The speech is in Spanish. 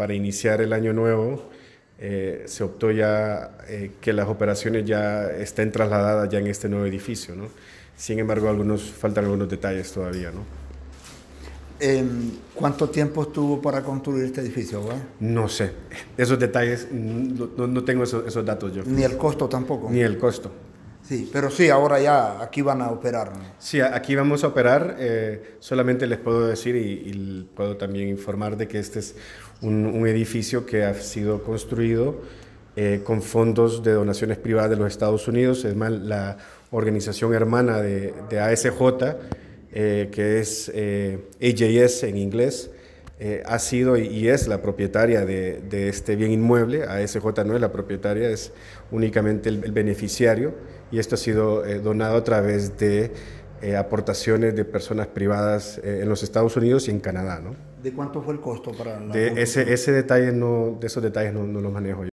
para iniciar el año nuevo, eh, se optó ya eh, que las operaciones ya estén trasladadas ya en este nuevo edificio, ¿no? Sin embargo, algunos, faltan algunos detalles todavía, ¿no? Em, ¿Cuánto tiempo estuvo para construir este edificio? No sé. Esos detalles, mm, no, tengo esos, esos, datos yo. Ni el costo tampoco. Ni el costo. Sí, pero sí, ahora ya aquí van a operar. Sí, aquí vamos a operar. Eh, solamente les puedo decir y, puedo también informar de que este es un, edificio que ha sido construido eh, con fondos de donaciones privadas de los Estados Unidos. Es más, la organización hermana de, ASJ, eh, que es AJS en inglés, eh, ha sido y, es la propietaria de, este bien inmueble, ASJ no es la propietaria, es únicamente el, beneficiario y esto ha sido eh, donado a través de eh, aportaciones de personas privadas en los Estados Unidos y en Canadá. ¿no? ¿De cuánto fue el costo para de ese, ese, detalle no, esos detalles no, no los manejo yo.